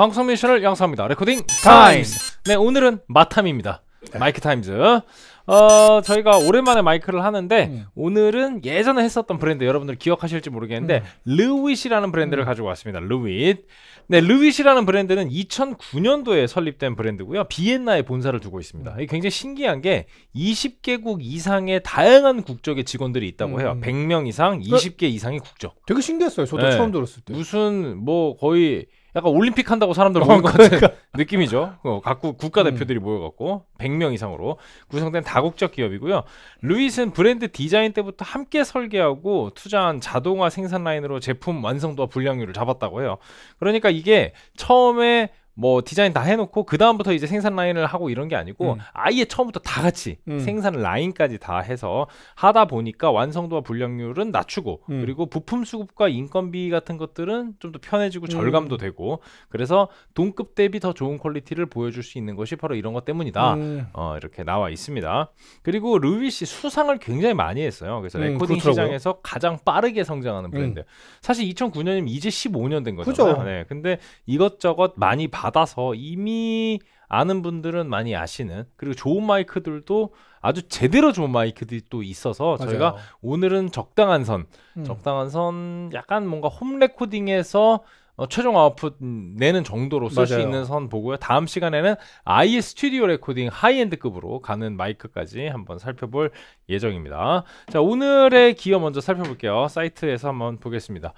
방송 미션을 양성합니다. 레코딩 타임스. 네, 오늘은 마탐입니다. 네. 마이크 타임즈. 어, 저희가 오랜만에 마이크를 하는데 음. 오늘은 예전에 했었던 브랜드 여러분들 기억하실지 모르겠는데 음. 르윗이라는 브랜드를 음. 가지고 왔습니다. 르윗. 네, 르윗이라는 브랜드는 2009년도에 설립된 브랜드고요. 비엔나에 본사를 두고 있습니다. 음. 이 굉장히 신기한 게 20개국 이상의 다양한 국적의 직원들이 있다고 해요. 100명 음. 이상, 20개 그 이상의 국적. 되게 신기했어요. 저도 네. 처음 들었을 때. 무슨 뭐 거의 약간 올림픽 한다고 사람들 모인 어, 것 그러니까. 같은 그러 느낌이죠. 어, 각국 국가 대표들이 음. 모여갖고 100명 이상으로 구성된 다국적 기업이고요. 루이스는 브랜드 디자인 때부터 함께 설계하고 투자한 자동화 생산 라인으로 제품 완성도와 불량률을 잡았다고 해요. 그러니까 이게 처음에 뭐 디자인 다 해놓고 그 다음부터 이제 생산 라인을 하고 이런 게 아니고 음. 아예 처음부터 다 같이 음. 생산 라인까지 다 해서 하다 보니까 완성도와 불량률은 낮추고 음. 그리고 부품 수급과 인건비 같은 것들은 좀 더 편해지고 음. 절감도 되고 그래서 동급 대비 더 좋은 퀄리티를 보여줄 수 있는 것이 바로 이런 것 때문이다 음. 어, 이렇게 나와 있습니다 그리고 루이 씨 수상을 굉장히 많이 했어요 그래서 음, 레코딩 그렇더라고요. 시장에서 가장 빠르게 성장하는 브랜드 사실 2009년이면 이제 15년 된거죠네 근데 이것저것 많이 받 받아서 이미 아는 분들은 많이 아시는 그리고 좋은 마이크들도 아주 제대로 좋은 마이크들이 또 있어서 맞아요. 저희가 오늘은 적당한 선, 음. 적당한 선 약간 뭔가 홈 레코딩에서 어, 최종 아웃풋 내는 정도로 쓸 수 있는 선 보고요. 다음 시간에는 아예 스튜디오 레코딩 하이엔드급으로 가는 마이크까지 한번 살펴볼 예정입니다. 자, 오늘의 기어 먼저 살펴볼게요. 사이트에서 한번 보겠습니다.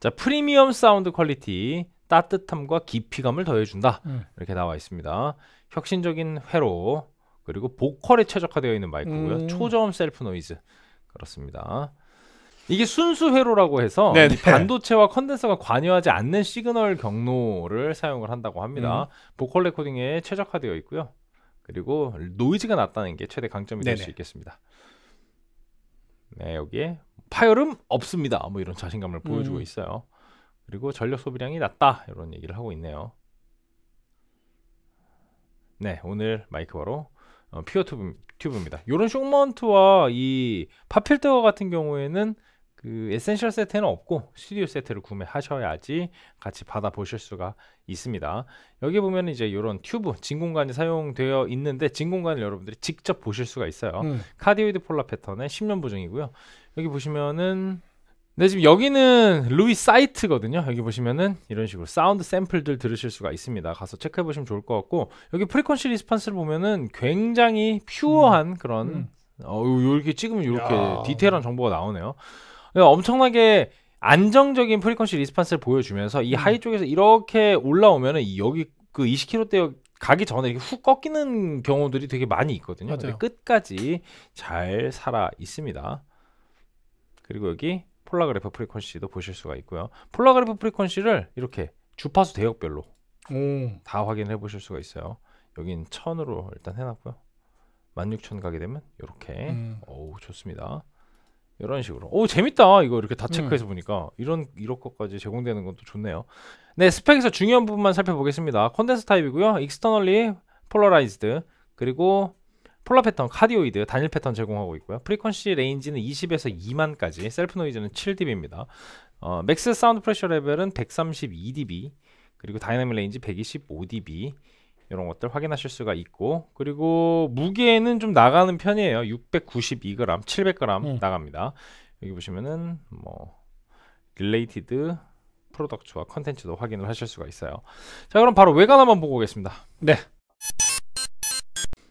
자, 프리미엄 사운드 퀄리티 따뜻함과 깊이감을 더해준다. 음. 이렇게 나와 있습니다. 혁신적인 회로 그리고 보컬에 최적화되어 있는 마이크고요. 음. 초저음 셀프 노이즈 그렇습니다. 이게 순수 회로라고 해서 네, 네. 반도체와 컨덴서가 관여하지 않는 시그널 경로를 사용을 한다고 합니다. 음. 보컬 레코딩에 최적화되어 있고요. 그리고 노이즈가 낮다는 게 최대 강점이 될수 네, 있겠습니다. 네, 여기에 파열음 없습니다. 뭐 이런 자신감을 보여주고 음. 있어요. 그리고 전력 소비량이 낮다 이런 얘기를 하고 있네요. 네, 오늘 마이크 바로 어, 피어 튜브, 튜브입니다. 이런 쇼먼트와 이 파필드와 같은 경우에는 그 에센셜 세트는 없고 스튜디오 세트를 구매하셔야지 같이 받아 보실 수가 있습니다. 여기 보면 이제 이런 튜브 진공관이 사용되어 있는데 진공관을 여러분들이 직접 보실 수가 있어요. 음. 카디오이드 폴라 패턴의 10년 보증이고요. 여기 보시면은 네, 지금 여기는 루이 사이트거든요. 여기 보시면은 이런 식으로 사운드 샘플들 들으실 수가 있습니다. 가서 체크해 보시면 좋을 것 같고 여기 프리퀀시 리스판스를 보면은 굉장히 퓨어한 음. 그런 음. 어 이렇게 찍으면 이렇게 야. 디테일한 정보가 나오네요. 네, 엄청나게 안정적인 프리퀀시 리스판스를 보여주면서 이 음. 하이 쪽에서 이렇게 올라오면은 이 여기 그 20kg대 가기 전에 이렇게 훅 꺾이는 경우들이 되게 많이 있거든요. 끝까지 잘 살아 있습니다. 그리고 여기 폴라그래프 프리퀀시도 보실 수가 있고요. 폴라그래프 프리퀀시를 이렇게 주파수 대역별로 오. 다 확인해 보실 수가 있어요. 여긴 천으로 일단 해놨고요. 16,000 가게 되면 이렇게 음. 오 좋습니다. 이런 식으로 오 재밌다 이거 이렇게 다 체크해서 음. 보니까 이런 이런 것까지 제공되는 것도 좋네요. 네 스펙에서 중요한 부분만 살펴보겠습니다. 콘덴서 타입이고요. 익스터널리 폴라라이즈드 그리고 폴라 패턴, 카디오이드 단일 패턴 제공하고 있고요. 프리퀀시 레인지는 20에서 2만까지, 셀프 노이즈는 7dB입니다. 어, 맥스 사운드 프레셔 레벨은 132dB, 그리고 다이나믹 레인지 125dB 이런 것들 확인하실 수가 있고 그리고 무게는 좀 나가는 편이에요. 692g, 700g 음. 나갑니다. 여기 보시면은 뭐 릴레이티드 프로덕트와 컨텐츠도 확인을 하실 수가 있어요. 자 그럼 바로 외관 한번 보고 오겠습니다. 네.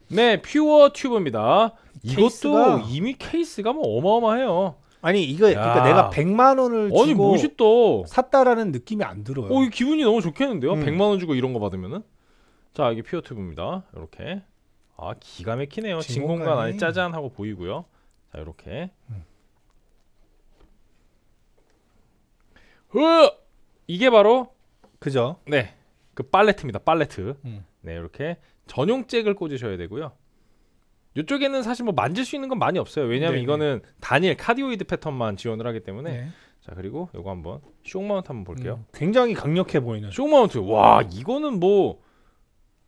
네, 퓨어 튜브입니다. 케이스가... 이미 케이스가 뭐 어마어마해요. 아니 이거 그러니까 내가 100만 원을 아니, 주고 멋있다. 샀다라는 느낌이 안 들어요. 어, 이 기분이 너무 좋겠는데요. 음. 100만 원 주고 이런 거 받으면은. 자, 이게 퓨어 튜브입니다. 이렇게. 아, 기가 막히네요. 진공관 안에 짜잔 하고 보이고요. 자, 이렇게. 음. 이게 바로 그죠? 네. 그 팔레트입니다. 팔레트. 음. 네, 이렇게 전용 잭을 꽂으셔야 되고요. 이쪽에는 사실 뭐 만질 수 있는 건 많이 없어요. 왜냐하면 네네. 네. 이거는 단일 카디오이드 패턴만 지원을 하기 때문에. 네. 자 그리고 요거 한번 쇼마운트 한번 볼게요. 음, 굉장히 강력해 보이는. 쇼마운트. 와 이거는 뭐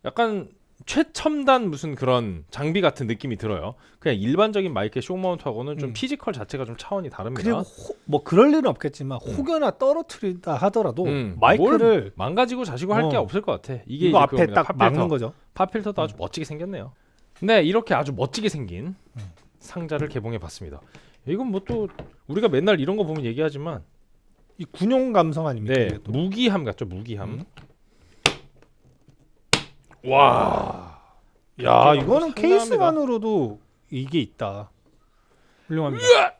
약간 최첨단 무슨 그런 장비 같은 느낌이 들어요. 그냥 일반적인 마이크 의 쇼마운트하고는 음. 피지컬 자체가 좀 차원이 다릅니다. 그리고 호, 뭐 그럴 일은 없겠지만 음. 혹여나 떨어뜨린다 하더라도 음. 마이크를 망가지고 자시고 할게 어. 없을 것 같아. 이게 이거 앞에 그겁니다. 딱 팝필터. 막는 거죠. 팝필터도 아주 음. 멋지게 생겼네요. 네, 이렇게 아주 멋지게 생긴 음. 상자를 개봉해 봤습니다. 이건 뭐 또 우리가 맨날 이런 거 보면 얘기하지만 이 군용 감성 아닙니까? 네, 무기함 같죠, 무기함. 와. 야, 이거는 케이스만으로도 이게 있다. 훌륭합니다. 으악!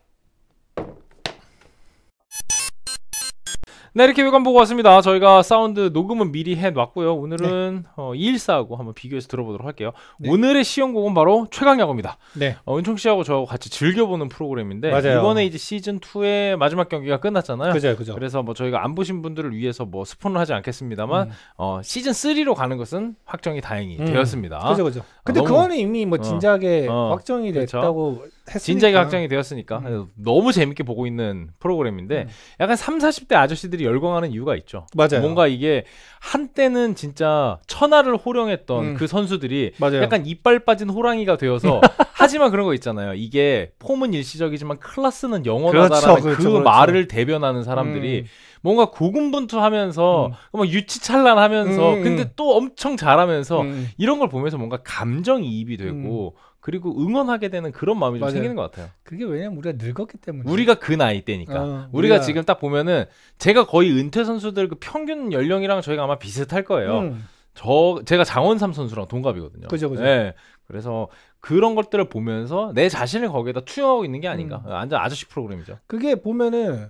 네 이렇게 외관 보고 왔습니다 저희가 사운드 녹음은 미리 해놨고요 오늘은 네. 어, 214하고 한번 비교해서 들어보도록 할게요 네. 오늘의 시연곡은 바로 최강야구입니다 네. 어, 은총 씨하고 저하고 같이 즐겨보는 프로그램인데 맞아요. 이번에 이제 시즌2의 마지막 경기가 끝났잖아요 그죠, 그죠. 그래서 뭐 저희가 안 보신 분들을 위해서 뭐 스폰을 하지 않겠습니다만 음. 어, 시즌3로 가는 것은 확정이 다행히 음. 되었습니다 그죠 그죠 근데 아, 너무, 그거는 이미 뭐 어. 진작에 어. 확정이 그렇죠. 됐다고 그렇죠? 진작에 확정이 되었으니까 음. 너무 재밌게 보고 있는 프로그램인데 음. 약간 3, 40대 아저씨들이 열광하는 이유가 있죠. 맞아요. 뭔가 이게 한때는 진짜 천하를 호령했던 음. 그 선수들이 맞아요. 약간 이빨 빠진 호랑이가 되어서 하지만 그런 거 있잖아요. 이게 폼은 일시적이지만 클라스는 영원하다라는 그렇죠, 그렇죠, 그 그렇죠. 말을 대변하는 사람들이 음. 뭔가 고군분투하면서 음. 뭐 유치찬란하면서 음, 음, 근데 또 엄청 잘하면서 음. 이런 걸 보면서 뭔가 감정 이입이 되고 그리고 응원하게 되는 그런 마음이 맞아요. 생기는 것 같아요. 그게 왜냐면 우리가 늙었기 때문에 우리가 그 나이 때니까 어, 우리가, 우리가, 지금 딱 보면은 제가 거의 은퇴 선수들 그 평균 연령이랑 저희가 아마 비슷할 거예요. 음. 저 제가 장원삼 선수랑 동갑이거든요. 그죠, 그죠. 네. 그래서 그런 것들을 보면서 내 자신을 거기에다 투영하고 있는 게 아닌가. 음. 완전 아저씨 프로그램이죠. 그게 보면은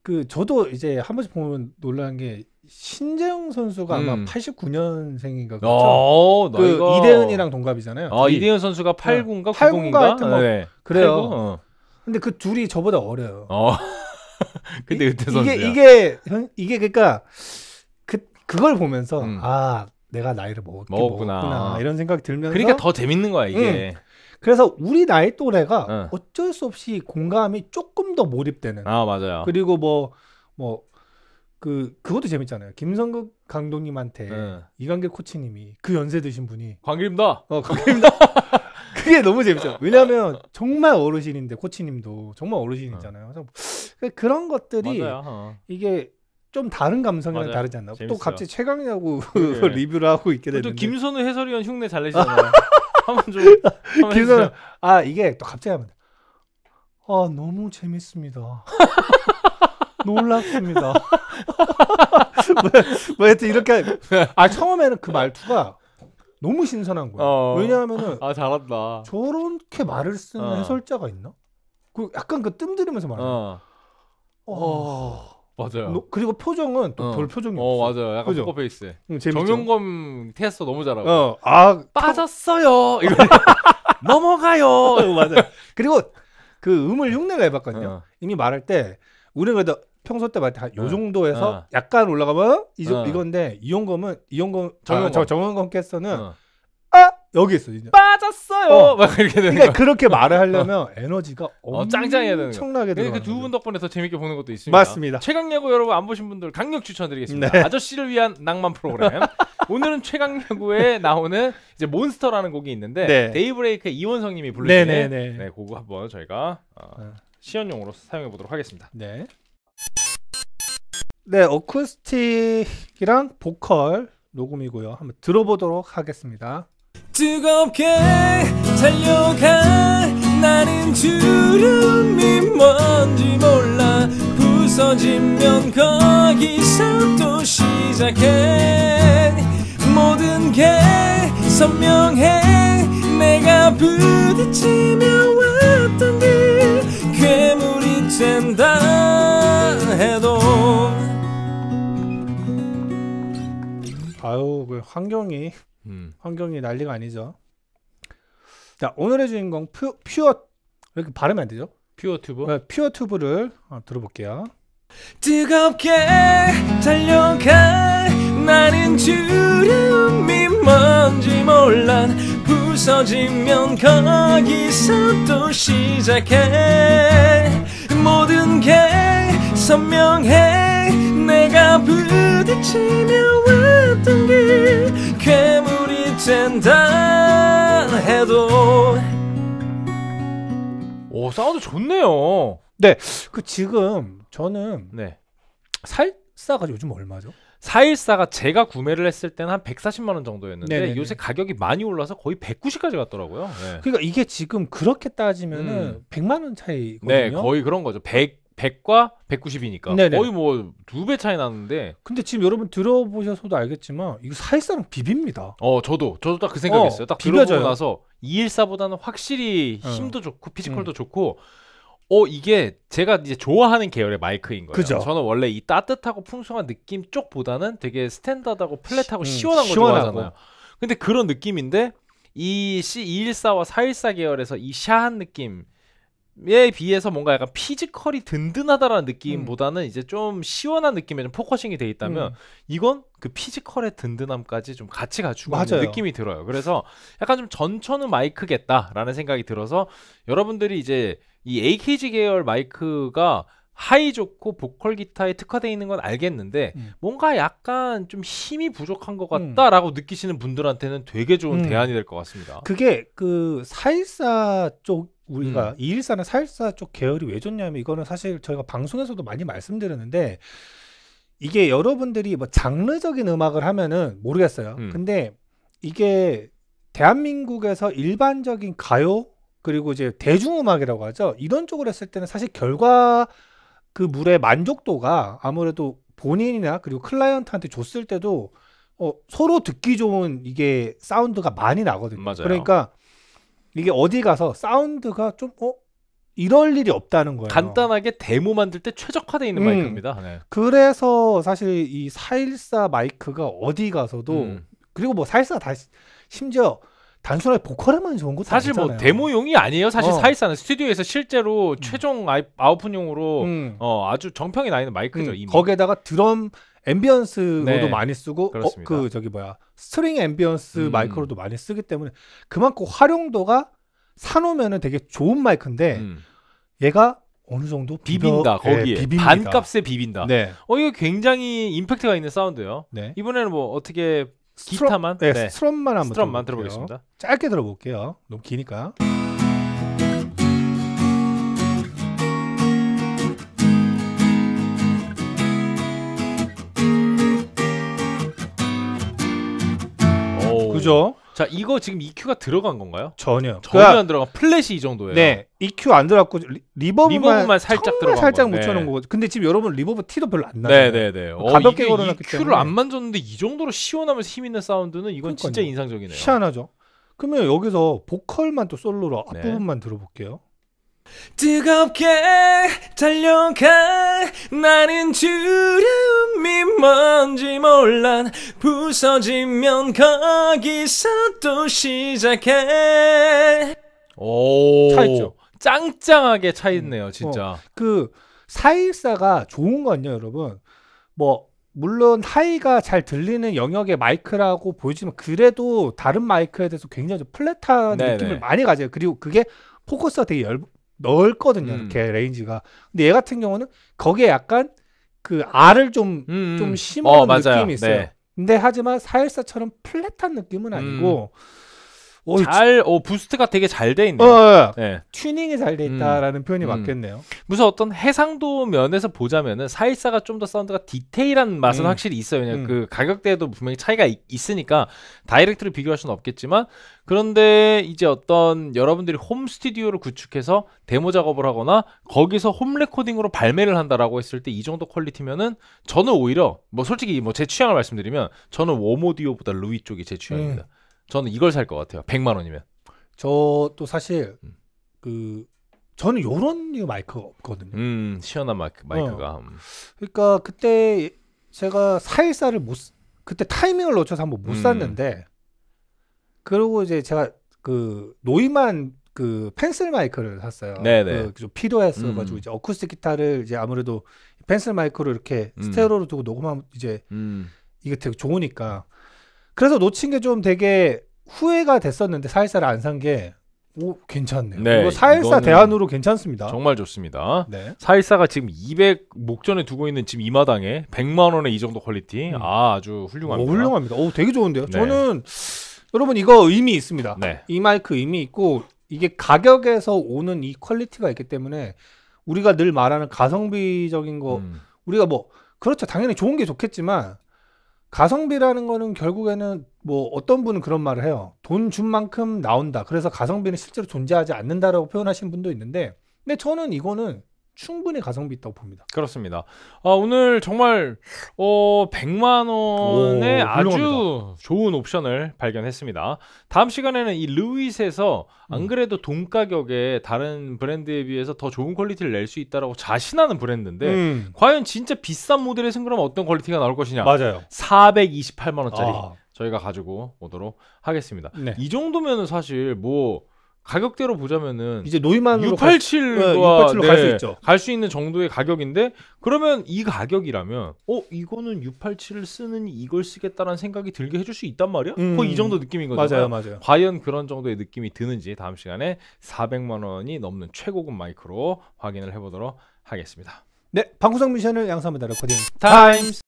그 저도 이제 한 번씩 보면 놀라는 게 신재영 선수가 음. 아마 89년생인가 아, 그렇죠. 어, 나이가- 그 이대은이랑 동갑이잖아요. 아이 이대현 선수가 8군가 9군가 하여 그래요. 어. 근데 그 둘이 저보다 어려요. 어. 근데 그때 선수 이게 이게 현- 이게 그러니까 그 그걸 보면서 음. 아 내가 나이를 먹었 먹었구나. 먹었구나 이런 생각 들면서 그러니까 더 재밌는 거야 이게. 음. 그래서 우리 나이 또래가 응. 어. 어쩔 수 없이 공감이 조금 더 몰입되는 아 맞아요. 그리고 뭐뭐 뭐그 그것도 재밌잖아요. 김성극 감독님한테 네. 이광길 코치님이 그 연세 드신 분이 광길입니다. 어, 광길입니다. 그게 너무 재밌죠. 왜냐하면 정말 어르신인데 코치님도 정말 어르신이잖아요. 그래서 그, 그런 것들이 맞아요, 어. 이게 좀 다른 감성이랑 맞아요. 다르지 않나? 요또 갑자기 최강이라고 네. 리뷰를 하고 있게 되는데 또 김선우 해설위원 흉내 잘 내시잖아요. 한번 좀 김선우 아 이게 또 갑자기 하면 아 너무 재밌습니다. 놀랍습니다. 뭐, 뭐 하여튼 이렇게 아 처음에는 그 말투가 너무 신선한 거예 어. 왜냐하면은 아 잘한다. 저렇게 말을 쓰는 어. 해설자가 있나? 그 약간 그 뜸들이면서 말해. 어. 어. 어. 맞아요. 노, 그리고 표정은 또별 어. 표정이 어, 없어. 맞아요. 약간 포커페이스. 응, 음, 정용검 테스트 너무 잘하고. 어, 아 빠졌어요. 이거 넘어가요. 어, 맞아요. 그리고 그 음을 흉내를 해봤거든요. 어. 이미 말할 때 우리는 그래도 평소 때 말때 요 정도에서 어. 약간 올라가면 어? 이, 어. 이건데 이용검은 이용검 정영검 정영검 캐스는 어. 아 여기 있어 이제 빠졌어요 어. 막 이렇게 되는 그러니까 거. 그렇게 말을 어. 하려면 에너지가 짱짱해야 되 엄청나게 그 들어 그두 분 덕분에 더 재밌게 보는 것도 있습니다 맞습니다 최강야구 여러분 안 보신 분들 강력 추천드리겠습니다 네. 아저씨를 위한 낭만 프로그램 오늘은 최강야구에 나오는 이제 몬스터라는 곡이 있는데 네. 데이브레이크의 이원성님이 부르신 네, 네, 네. 네 곡 한번 저희가 시연용으로 사용해 보도록 하겠습니다 네. 네, 어쿠스틱이랑 보컬 녹음이고요. 한번 들어보도록 하겠습니다. 뜨겁게 달려가 나는 주름이 뭔지 몰라 부서지면 거기서 또 시작해 모든 게 선명해 내가 부딪히며 왔던 길 괴물이 된다 해도 아유 그 환경이 음. 환경이 난리가 아니죠. 자 오늘의 주인공 퓨, 퓨어 이렇게 발음이 안 되죠? 퓨어 튜브. 네, 퓨어 튜브를 아, 들어볼게요. 뜨겁게 달려가 나는 주름이 뭔지 몰라 부서지면 거기서 또 시작해 모든 게 선명해 내가 부딪히며 왔던 게 괴물이 된다 해도 오 사운드 좋네요 네 그 지금 저는 네 살사가 요즘 얼마죠? 414가 제가 구매를 했을 때는 한 140만 원 정도였는데 네네네. 요새 가격이 많이 올라서 거의 190까지 갔더라고요. 네. 그러니까 이게 지금 그렇게 따지면은 음. 100만 원 차이거든요. 네, 거의 그런 거죠. 100 100과 190이니까 네네. 거의 뭐 두 배 차이 나는데 근데 지금 여러분 들어보셔서도 알겠지만 이거 사실상 비빕니다. 어 저도 저도 딱 그 생각했어요. 어, 딱 비벼져요. 들어보고 나서 214보다는 확실히 어. 힘도 어. 좋고 피지컬도 음. 좋고 어 이게 제가 이제 좋아하는 계열의 마이크인 거예요. 그죠. 저는 원래 이 따뜻하고 풍성한 느낌 쪽보다는 되게 스탠다드하고 플랫하고 음, 시, 원한거 좋아하잖아요. 근데 그런 느낌인데 이 C214와 414 계열에서 이 샤한 느낌 에 비해서 뭔가 약간 피지컬이 든든하다라는 음. 느낌보다는 음. 이제 좀 시원한 느낌에 좀 포커싱이 돼 있다면 음. 이건 그 피지컬의 든든함까지 좀 같이 갖추고 있는 느낌이 들어요. 그래서 약간 좀 전천후 마이크겠다라는 생각이 들어서 여러분들이 이제 이 AKG 계열 마이크가 하이 좋고 보컬 기타에 특화되어 있는 건 알겠는데 음. 뭔가 약간 좀 힘이 부족한 것 음. 같다라고 음. 느끼시는 분들한테는 되게 좋은 음. 대안이 될 것 같습니다. 그게 그사1사쪽 우리가 음. 214는 414쪽 계열이 왜 좋냐면 이거는 사실 저희가 방송에서도 많이 말씀드렸는데 이게 여러분들이 뭐 장르적인 음악을 하면은 모르겠어요. 음. 근데 이게 대한민국에서 일반적인 가요 그리고 이제 대중음악이라고 하죠. 이런 쪽으로 했을 때는 사실 결과 그 물의 만족도가 아무래도 본인이나 그리고 클라이언트한테 줬을 때도 어, 서로 듣기 좋은 이게 사운드가 많이 나거든요. 맞아요. 그러니까 이게 어디 가서 사운드가 좀 어? 이럴 일이 없다는 거예요. 간단하게 데모 만들 때 최적화되어 있는 음. 마이크입니다. 네. 그래서 사실 이 414 마이크가 어디 가서도 음. 그리고 뭐 414 다시 심지어 단순하게 보컬에만 좋은 거 사실 뭐 아니잖아요. 뭐 데모용이 아니에요. 사실 어. 사이사는 스튜디오에서 실제로 음. 최종 아이, 아웃풋용으로 음. 어, 아주 정평이 나 있는 마이크죠. 음. 거기에다가 드럼 앰비언스로도 네. 많이 쓰고 어, 그 저기 뭐야 스트링 앰비언스 음. 마이크로도 많이 쓰기 때문에 그만큼 활용도가 사놓으면은 되게 좋은 마이크인데 음. 얘가 어느 정도 비빈다 예, 거기에 예, 반값에 비빈다. 네. 어 이거 굉장히 임팩트가 있는 사운드예요. 네. 이번에는 뭐 어떻게 스트 기타만 네, 네. 스트럼만 한번 스트럼만 들어보겠습니다. 짧게 들어볼게요. 너무 기니까. 그죠? 자 이거 지금 EQ가 들어간 건가요? 전혀 전혀 그러니까, 안 들어간 플랫이 이 정도예요. 네 EQ 안 들어갔고 리버브만, 리버브만 살짝 들어간 살짝 거. 묻혀놓은 네. 거고 근데 지금 여러분 리버브 티도 별로 안 나요. 네네네 네. 뭐 어, 가볍게 걸어놨기 EQ를 안 만졌는데 이 정도로 시원하면서 힘 있는 사운드는 이건 그러니까요. 진짜 인상적이네요. 시원하죠. 그러면 여기서 보컬만 또 솔로로 네. 앞부분만 네. 들어볼게요. 뜨겁게 달려가 나는 주름이 뭔지 몰라 부서지면 거기서 또 시작해 오 차있죠 짱짱하게 차있네요 음. 어, 진짜 어, 그 그사1 4가 좋은 건요 여러분 뭐 물론 하이가 잘 들리는 영역의 마이크라고 보이지만 그래도 다른 마이크에 대해서 굉장히 플랫한 네네. 느낌을 많이 가져요. 그리고 그게 포커스가 되게 얇, 넓거든요. 음. 이렇게 레인지가. 근데 얘 같은 경우는 거기에 약간 그 알을 좀, 음. 음. 좀 심은 어, 느낌이 있어요. 네. 근데 하지만 414처럼 플랫한 느낌은 아니고 음. 어, 잘, 어, 부스트가 되게 잘 돼 있네요. 어, 네. 튜닝이 잘 돼 있다라는 음, 표현이 음. 맞겠네요. 무슨 어떤 해상도 면에서 보자면은 414가 좀 더 사운드가 디테일한 맛은 음. 확실히 있어요. 왜냐면 음. 그 가격대에도 분명히 차이가 있, 으니까 다이렉트로 비교할 수는 없겠지만 그런데 이제 어떤 여러분들이 홈 스튜디오를 구축해서 데모 작업을 하거나 거기서 홈 레코딩으로 발매를 한다라고 했을 때 이 정도 퀄리티면은 저는 오히려 뭐 솔직히 뭐 제 취향을 말씀드리면 저는 웜오디오보다 루이 쪽이 제 취향입니다. 음. 저는 이걸 살 것 같아요. 100만 원이면. 저도 사실 음. 그 저는 요런 류 마이크 없거든요. 음, 시원한 마이크, 어. 마이크가. 어. 그러니까 그때 제가 4일사를못 그때 타이밍을 놓쳐서 한번 못 음. 샀는데 그리고 이제 제가 그 노이만 그 펜슬 마이크를 샀어요. 네네. 네. 그 피도했어 가지고 음. 이제 어쿠스틱 기타를 이제 아무래도 펜슬 마이크로 이렇게 음. 스테레오로 두고 녹음하면 이제 이게 되게 좋으니까 그래서 놓친 게 좀 되게 후회가 됐었는데 사일사를 안 산 게 오, 괜찮네요. 네, 이거 사일사 대안으로 괜찮습니다. 정말 좋습니다. 네. 사일사가 지금 200 목전에 두고 있는 지금 이 마당에 100만 원에 이 정도 퀄리티. 음. 아, 아주 훌륭합니다. 오, 어, 훌륭합니다. 오, 되게 좋은데요. 네. 저는 여러분 이거 의미 있습니다. 네. 이 마이크 의미 있고 이게 가격에서 오는 이 퀄리티가 있기 때문에 우리가 늘 말하는 가성비적인 거 음. 우리가 뭐 그렇죠. 당연히 좋은 게 좋겠지만 가성비라는 거는 결국에는 뭐 어떤 분은 그런 말을 해요. 돈 준 만큼 나온다. 그래서 가성비는 실제로 존재하지 않는다라고 표현하시는 분도 있는데 근데 저는 이거는 충분히 가성비 있다고 봅니다. 그렇습니다. 아, 오늘 정말 어, 100만 원에 아주 좋은 옵션을 발견했습니다. 다음 시간에는 이 루이스에서 음. 안 그래도 돈 가격에 다른 브랜드에 비해서 더 좋은 퀄리티를 낼 수 있다라고 자신하는 브랜드인데 음. 과연 진짜 비싼 모델에서는 그럼 어떤 퀄리티가 나올 것이냐? 맞아요. 428만 원짜리 아. 저희가 가지고 오도록 하겠습니다. 네. 이 정도면은 사실 뭐 가격대로 보자면은 이제 노이만으로 687과 네, 갈수 네, 있죠. 갈 수 있는 정도의 가격인데 그러면 이 가격이라면 어 이거는 687을 쓰는 이걸 쓰겠다라는 생각이 들게 해줄 수 있단 말이야. 음. 거의 이 정도 느낌인 거죠. 맞아요, 맞아요. 과연 그런 정도의 느낌이 드는지 다음 시간에 400만 원이 넘는 최고급 마이크로 확인을 해보도록 하겠습니다. 네, 방구석 미션을 양산합니다. 레코딩 타임스.